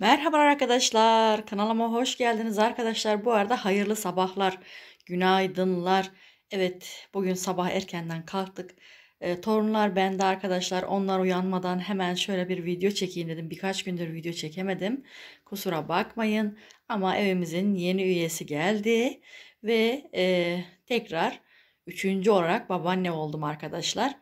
Merhaba arkadaşlar. Kanalıma hoş geldiniz arkadaşlar. Bu arada hayırlı sabahlar, günaydınlar. Evet, bugün sabah erkenden kalktık. E, torunlar bende arkadaşlar. Onlar uyanmadan hemen şöyle bir video çekeyim dedim. Birkaç gündür video çekemedim. Kusura bakmayın. Ama evimizin yeni üyesi geldi. Ve e, tekrar üçüncü olarak babaanne oldum arkadaşlar.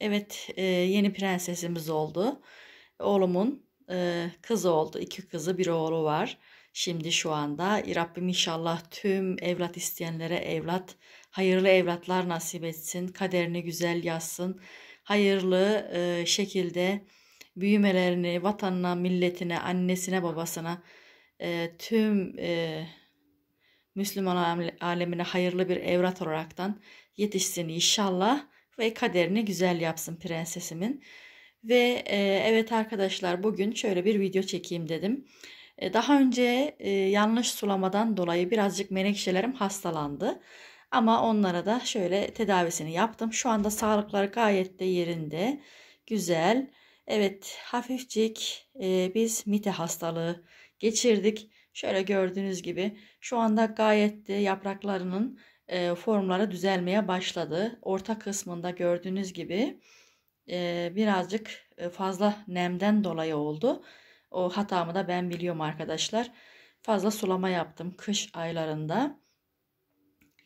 Evet, e, yeni prensesimiz oldu. Oğlumun e, kız oldu. İki kızı bir oğlu var. Şimdi şu anda Rabbim inşallah tüm evlat isteyenlere evlat, hayırlı evlatlar nasip etsin. Kaderini güzel yazsın. Hayırlı e, şekilde büyümelerini vatanına, milletine, annesine, babasına e, tüm e, Müslüman alemine hayırlı bir evlat olaraktan yetişsin inşallah ve kaderini güzel yapsın prensesimin. Ve e, evet arkadaşlar bugün şöyle bir video çekeyim dedim. E, daha önce e, yanlış sulamadan dolayı birazcık menekşelerim hastalandı. Ama onlara da şöyle tedavisini yaptım. Şu anda sağlıkları gayet de yerinde. Güzel. Evet hafifcik e, biz mite hastalığı geçirdik. Şöyle gördüğünüz gibi şu anda gayet de yapraklarının e, formları düzelmeye başladı. Orta kısmında gördüğünüz gibi e, birazcık fazla nemden dolayı oldu. O hatamı da ben biliyorum arkadaşlar. Fazla sulama yaptım kış aylarında.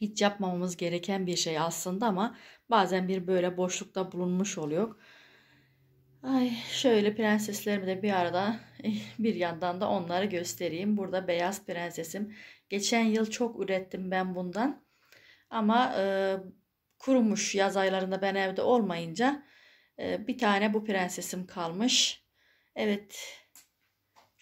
Hiç yapmamamız gereken bir şey aslında ama bazen bir böyle boşlukta bulunmuş oluyor. Ay şöyle prenseslerimi de bir arada eh, bir yandan da onları göstereyim. Burada beyaz prensesim. Geçen yıl çok ürettim ben bundan. Ama e, kurumuş yaz aylarında ben evde olmayınca ee, bir tane bu prensesim kalmış. Evet.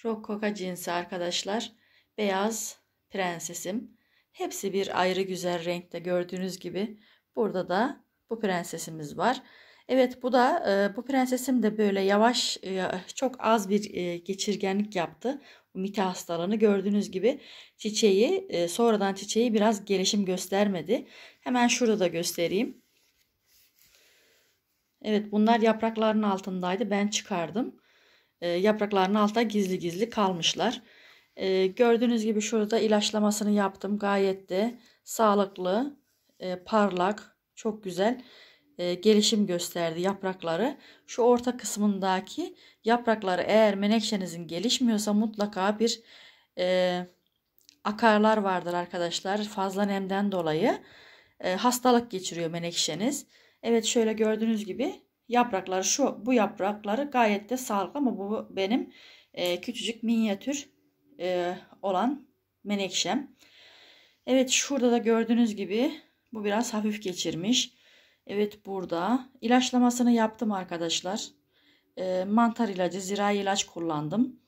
Rokoka cinsi arkadaşlar. Beyaz prensesim. Hepsi bir ayrı güzel renkte gördüğünüz gibi. Burada da bu prensesimiz var. Evet bu da e, bu prensesim de böyle yavaş e, çok az bir e, geçirgenlik yaptı. Mite hastalığını gördüğünüz gibi çiçeği sonradan çiçeği biraz gelişim göstermedi. Hemen şurada da göstereyim. Evet bunlar yaprakların altındaydı. Ben çıkardım. E, ee, yaprakların altında gizli gizli kalmışlar. E, gördüğünüz gibi şurada ilaçlamasını yaptım. Gayet de sağlıklı, e, parlak, çok güzel e, gelişim gösterdi yaprakları. Şu orta kısmındaki yaprakları eğer menekşenizin gelişmiyorsa mutlaka bir e, akarlar vardır arkadaşlar. Fazla nemden dolayı e, hastalık geçiriyor menekşeniz. Evet şöyle gördüğünüz gibi yaprakları şu bu yaprakları gayet de sağlıklı ama bu benim e, küçücük minyatür e, olan menekşem. Evet şurada da gördüğünüz gibi bu biraz hafif geçirmiş. Evet burada ilaçlamasını yaptım arkadaşlar. E, mantar ilacı zira ilaç kullandım.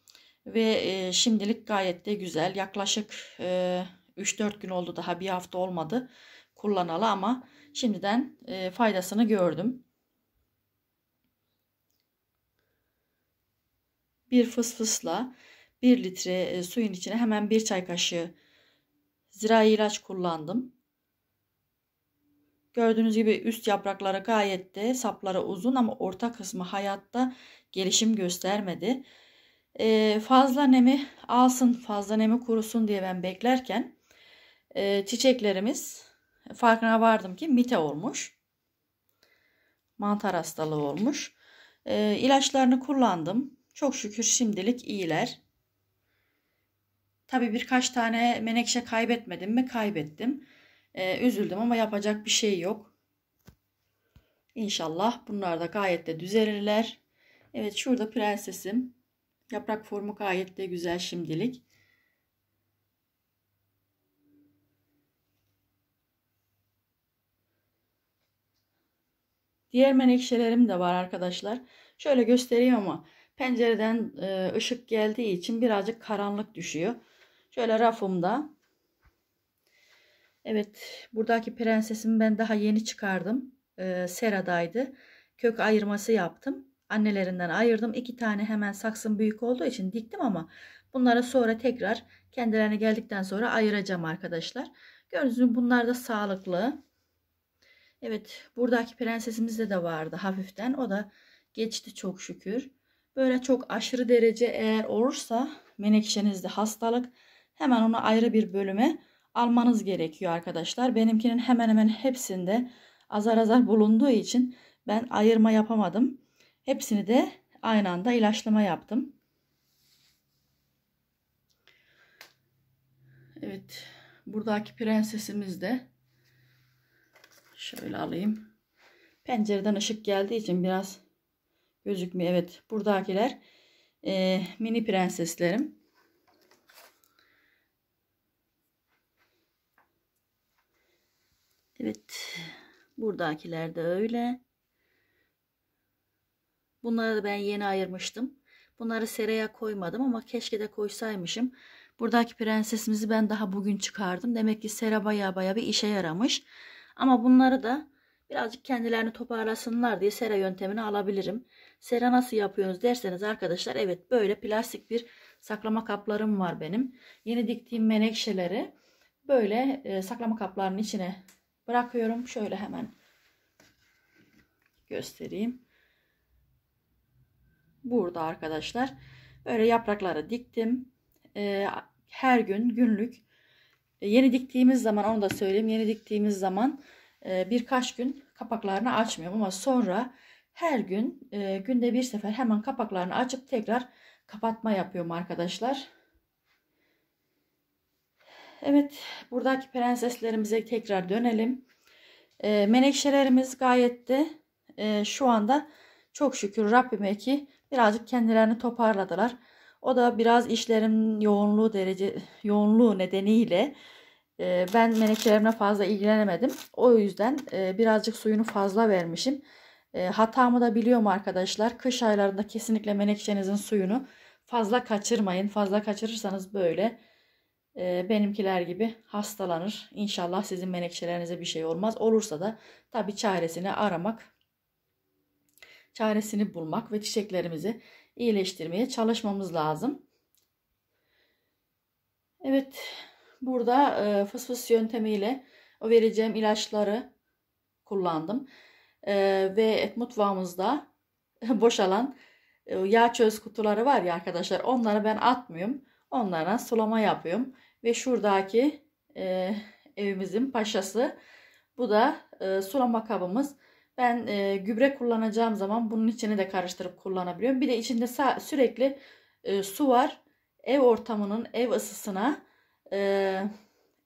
Ve e, şimdilik gayet de güzel. Yaklaşık e, 3-4 gün oldu daha bir hafta olmadı kullanalı ama şimdiden e, faydasını gördüm. Bir fıs fısla 1 litre e, suyun içine hemen 1 çay kaşığı zira ilaç kullandım. Gördüğünüz gibi üst yaprakları gayet de sapları uzun ama orta kısmı hayatta gelişim göstermedi. Ee, fazla nemi alsın, fazla nemi kurusun diye ben beklerken e, çiçeklerimiz farkına vardım ki mite olmuş. Mantar hastalığı olmuş. E, ilaçlarını kullandım. Çok şükür şimdilik iyiler. Tabii birkaç tane menekşe kaybetmedim mi? Kaybettim. E, üzüldüm ama yapacak bir şey yok. İnşallah bunlar da gayet de düzelirler. Evet şurada prensesim. Yaprak formu gayet de güzel şimdilik. Diğer menekşelerim de var arkadaşlar. Şöyle göstereyim ama pencereden e, ışık geldiği için birazcık karanlık düşüyor. Şöyle rafımda. Evet buradaki prensesimi ben daha yeni çıkardım. E, seradaydı. Kök ayırması yaptım. Annelerinden ayırdım. İki tane hemen saksım büyük olduğu için diktim ama bunları sonra tekrar kendilerine geldikten sonra ayıracağım arkadaşlar. Gördüğünüz gibi bunlar da sağlıklı. Evet buradaki prensesimizde de vardı hafiften. O da geçti çok şükür. Böyle çok aşırı derece eğer olursa menekşenizde hastalık hemen onu ayrı bir bölüme almanız gerekiyor arkadaşlar. Benimkinin hemen hemen hepsinde azar azar bulunduğu için ben ayırma yapamadım. Hepsini de aynı anda ilaçlama yaptım. Evet buradaki prensesimizde. de Şöyle alayım. Pencereden ışık geldiği için biraz gözükmüyor. Evet buradakiler e, mini prenseslerim. Evet. Buradakiler de öyle. Bunları da ben yeni ayırmıştım. Bunları seraya koymadım ama keşke de koysaymışım. Buradaki prensesimizi ben daha bugün çıkardım. Demek ki sera baya baya bir işe yaramış. Ama bunları da birazcık kendilerini toparlasınlar diye sera yöntemini alabilirim. Sera nasıl yapıyorsunuz derseniz arkadaşlar evet böyle plastik bir saklama kaplarım var benim. Yeni diktiğim menekşeleri böyle e, saklama kaplarının içine bırakıyorum. Şöyle hemen göstereyim. Burada arkadaşlar böyle yaprakları diktim. E, her gün günlük e, yeni diktiğimiz zaman onu da söyleyeyim. Yeni diktiğimiz zaman e, birkaç gün kapaklarını açmıyorum ama sonra her gün e, günde bir sefer hemen kapaklarını açıp tekrar kapatma yapıyorum arkadaşlar. Evet buradaki prenseslerimize tekrar dönelim. Menekşelerimiz gayet de şu anda çok şükür Rabbime ki birazcık kendilerini toparladılar. O da biraz işlerin yoğunluğu derece yoğunluğu nedeniyle ee, ben menekşelerimle fazla ilgilenemedim. O yüzden e, birazcık suyunu fazla vermişim. E, hatamı da biliyorum arkadaşlar. Kış aylarında kesinlikle menekşenizin suyunu fazla kaçırmayın. Fazla kaçırırsanız böyle e, benimkiler gibi hastalanır. İnşallah sizin menekşelerinize bir şey olmaz. Olursa da tabi çaresini aramak, çaresini bulmak ve çiçeklerimizi iyileştirmeye çalışmamız lazım. Evet. Burada e, fısfıs yöntemiyle o vereceğim ilaçları kullandım. E, ve mutfağımızda boşalan e, yağ çöz kutuları var ya arkadaşlar onları ben atmıyorum. Onlara sulama yapıyorum. Ve şuradaki e, evimizin paşası bu da e, sulama kabımız. Ben e, gübre kullanacağım zaman bunun içini de karıştırıp kullanabiliyorum. Bir de içinde sürekli e, su var. Ev ortamının ev ısısına e,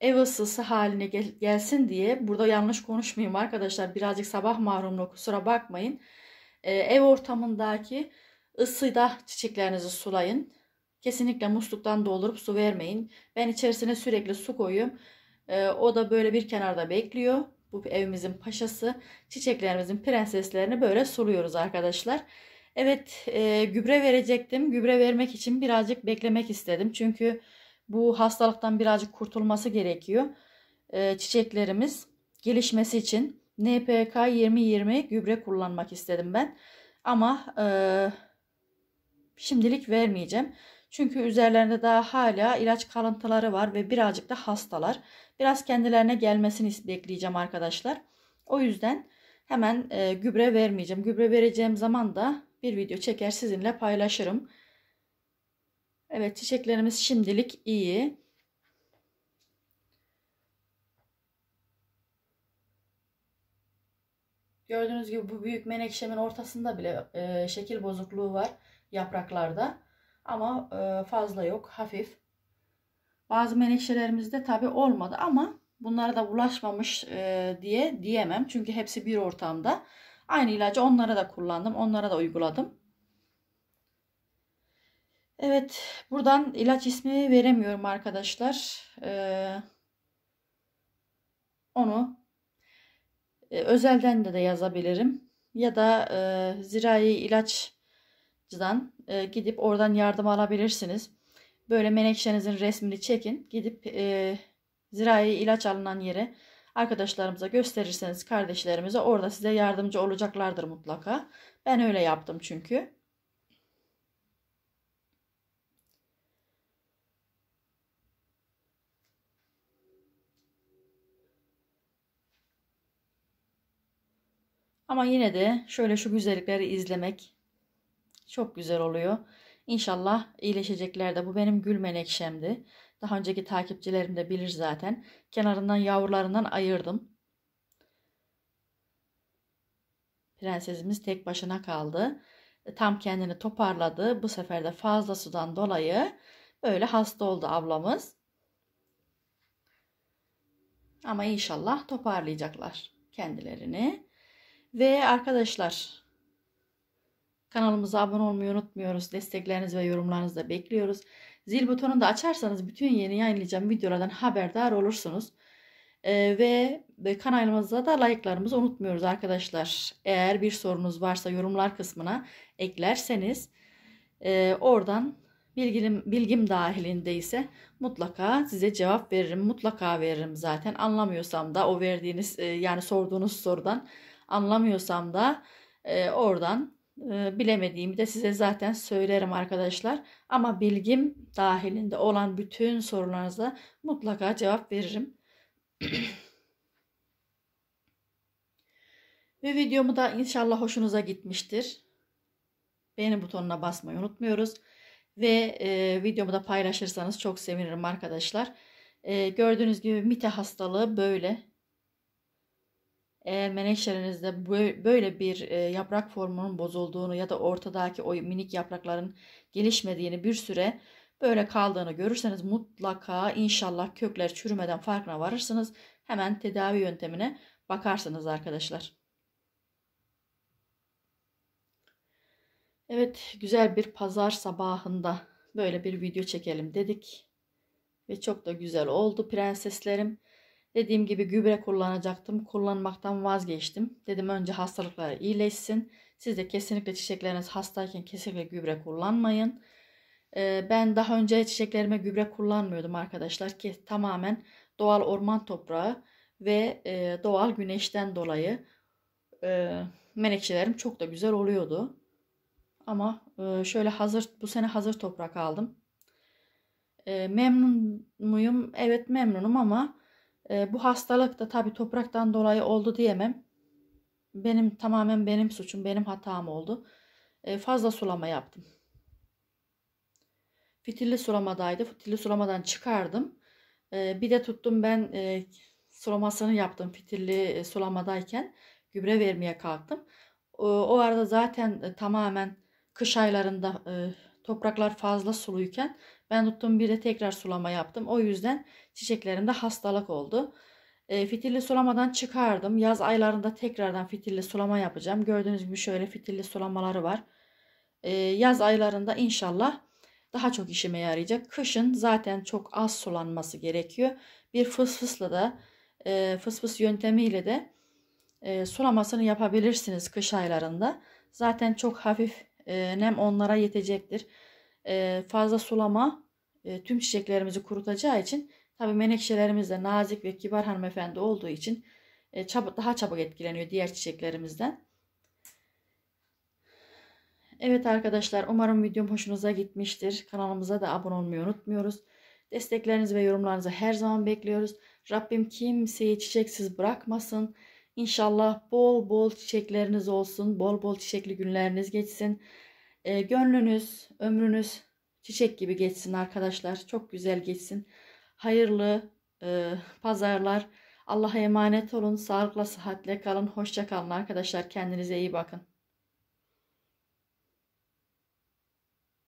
ev ısısı haline gel gelsin diye burada yanlış konuşmayayım arkadaşlar birazcık sabah mahrumluğu kusura bakmayın. E, ev ortamındaki ısıda çiçeklerinizi sulayın. Kesinlikle musluktan doldurup su vermeyin. Ben içerisine sürekli su koyuyorum. E, o da böyle bir kenarda bekliyor. Bu evimizin paşası. Çiçeklerimizin prenseslerini böyle suluyoruz arkadaşlar. Evet e, gübre verecektim. Gübre vermek için birazcık beklemek istedim. Çünkü bu hastalıktan birazcık kurtulması gerekiyor. E, çiçeklerimiz gelişmesi için NPK 2020 gübre kullanmak istedim ben. Ama e, şimdilik vermeyeceğim. Çünkü üzerlerinde daha hala ilaç kalıntıları var ve birazcık da hastalar. Biraz kendilerine gelmesini bekleyeceğim arkadaşlar. O yüzden hemen e, gübre vermeyeceğim. Gübre vereceğim zaman da bir video çeker sizinle paylaşırım. Evet çiçeklerimiz şimdilik iyi. Gördüğünüz gibi bu büyük menekşemin ortasında bile e, şekil bozukluğu var yapraklarda. Ama e, fazla yok hafif. Bazı menekşelerimizde tabi olmadı ama bunlara da bulaşmamış e, diye diyemem. Çünkü hepsi bir ortamda. Aynı ilacı onlara da kullandım onlara da uyguladım. Evet buradan ilaç ismi veremiyorum arkadaşlar. Ee, onu e, özelden de, de yazabilirim. Ya da e, zirai ilaççıdan e, gidip oradan yardım alabilirsiniz. Böyle menekşenizin resmini çekin. Gidip e, zirai ilaç alınan yere arkadaşlarımıza gösterirseniz kardeşlerimize orada size yardımcı olacaklardır mutlaka. Ben öyle yaptım çünkü. Ama yine de şöyle şu güzellikleri izlemek çok güzel oluyor. İnşallah iyileşecekler de. Bu benim gül menekşemdi. Daha önceki takipçilerim de bilir zaten. Kenarından yavrularından ayırdım. Prensesimiz tek başına kaldı. E, tam kendini toparladı. Bu sefer de fazla sudan dolayı böyle hasta oldu ablamız. Ama inşallah toparlayacaklar kendilerini. Ve arkadaşlar kanalımıza abone olmayı unutmuyoruz. Destekleriniz ve yorumlarınızı da bekliyoruz. Zil butonunu da açarsanız bütün yeni yayınlayacağım videolardan haberdar olursunuz. Ee, ve, ve kanalımıza da like'larımızı unutmuyoruz arkadaşlar. Eğer bir sorunuz varsa yorumlar kısmına eklerseniz e, oradan bilgim, bilgim dahilinde ise mutlaka size cevap veririm. Mutlaka veririm zaten anlamıyorsam da o verdiğiniz e, yani sorduğunuz sorudan anlamıyorsam da e, oradan e, bilemediğimi de size zaten söylerim arkadaşlar. Ama bilgim dahilinde olan bütün sorularınıza mutlaka cevap veririm. Ve videomu da inşallah hoşunuza gitmiştir. Beğeni butonuna basmayı unutmuyoruz. Ve e, videomu da paylaşırsanız çok sevinirim arkadaşlar. E, gördüğünüz gibi mite hastalığı böyle eğer menekşelerinizde böyle bir e, yaprak formunun bozulduğunu ya da ortadaki o minik yaprakların gelişmediğini bir süre böyle kaldığını görürseniz mutlaka inşallah kökler çürümeden farkına varırsınız. Hemen tedavi yöntemine bakarsınız arkadaşlar. Evet güzel bir pazar sabahında böyle bir video çekelim dedik. Ve çok da güzel oldu prenseslerim. Dediğim gibi gübre kullanacaktım. Kullanmaktan vazgeçtim. Dedim önce hastalıkları iyileşsin. Siz de kesinlikle çiçekleriniz hastayken kesinlikle gübre kullanmayın. Ee, ben daha önce çiçeklerime gübre kullanmıyordum arkadaşlar ki tamamen doğal orman toprağı ve e, doğal güneşten dolayı e, menekşelerim çok da güzel oluyordu. Ama e, şöyle hazır bu sene hazır toprak aldım. E, memnun muyum? Evet memnunum ama e, bu hastalık da tabii topraktan dolayı oldu diyemem. Benim tamamen benim suçum, benim hatam oldu. E, fazla sulama yaptım. Fitilli sulamadaydı. Fitilli sulamadan çıkardım. E, bir de tuttum ben e, sulamasını yaptım fitilli e, sulamadayken. Gübre vermeye kalktım. E, o arada zaten e, tamamen kış aylarında e, topraklar fazla suluyken ben tuttum bir de tekrar sulama yaptım. O yüzden çiçeklerimde hastalık oldu. E, fitilli sulamadan çıkardım. Yaz aylarında tekrardan fitilli sulama yapacağım. Gördüğünüz gibi şöyle fitilli sulamaları var. E, yaz aylarında inşallah daha çok işime yarayacak. Kışın zaten çok az sulanması gerekiyor. Bir fıs fısla da e, fıs yöntemiyle de e, sulamasını yapabilirsiniz kış aylarında. Zaten çok hafif e, nem onlara yetecektir fazla sulama tüm çiçeklerimizi kurutacağı için tabi menekşelerimiz de nazik ve kibar hanımefendi olduğu için daha çabuk etkileniyor diğer çiçeklerimizden. Evet arkadaşlar umarım videom hoşunuza gitmiştir. Kanalımıza da abone olmayı unutmuyoruz. Desteklerinizi ve yorumlarınızı her zaman bekliyoruz. Rabbim kimseyi çiçeksiz bırakmasın. İnşallah bol bol çiçekleriniz olsun. Bol bol çiçekli günleriniz geçsin. E, gönlünüz, ömrünüz çiçek gibi geçsin arkadaşlar. Çok güzel geçsin. Hayırlı e, pazarlar. Allah'a emanet olun. Sağlıkla, sıhhatle kalın. Hoşça kalın arkadaşlar. Kendinize iyi bakın.